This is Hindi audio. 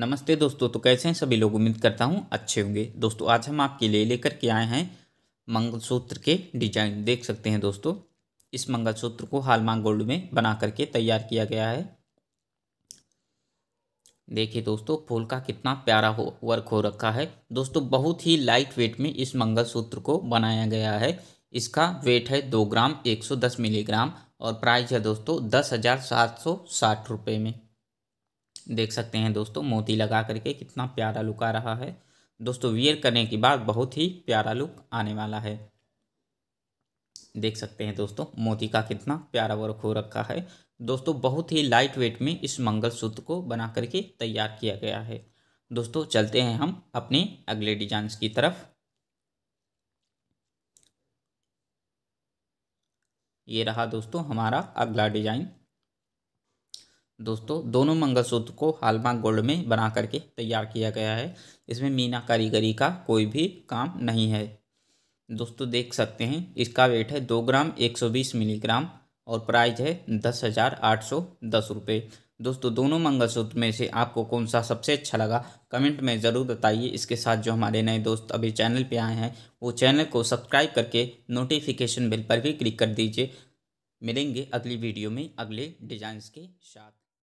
नमस्ते दोस्तों तो कैसे हैं सभी लोग उम्मीद करता हूँ अच्छे होंगे दोस्तों आज हम आपके लिए लेकर के आए हैं मंगलसूत्र के डिजाइन देख सकते हैं दोस्तों इस मंगलसूत्र को हालमांग गोल्ड में बना करके तैयार किया गया है देखिए दोस्तों फूल का कितना प्यारा हो वर्क हो रखा है दोस्तों बहुत ही लाइट वेट में इस मंगलसूत्र को बनाया गया है इसका वेट है दो ग्राम एक सौ दस मिलीग्राम और प्राइस है दोस्तों दस हज़ार सात सौ साठ रुपये में देख सकते हैं दोस्तों मोती लगा करके कितना प्यारा लुक आ रहा है दोस्तों वियर करने के बाद बहुत ही प्यारा लुक आने वाला है देख सकते हैं दोस्तों मोती का कितना प्यारा वर्क हो रखा है दोस्तों बहुत ही लाइट वेट में इस मंगलसूत्र को बना करके तैयार किया गया है दोस्तों चलते हैं हम अपने अगले डिजाइन की तरफ ये रहा दोस्तों हमारा अगला डिजाइन दोस्तों दोनों मंगलसूत्र को हालमार्क गोल्ड में बना करके तैयार किया गया है इसमें मीना कारीगरी का कोई भी काम नहीं है दोस्तों देख सकते हैं इसका वेट है दो ग्राम एक सौ बीस मिलीग्राम और प्राइस है दस हज़ार आठ सौ दस रुपये दोस्तों दोनों मंगलसूत्र में से आपको कौन सा सबसे अच्छा लगा कमेंट में ज़रूर बताइए इसके साथ जो हमारे नए दोस्त अभी चैनल पर आए हैं वो चैनल को सब्सक्राइब करके नोटिफिकेशन बिल पर भी क्लिक कर दीजिए मिलेंगे अगली वीडियो में अगले डिज़ाइंस के साथ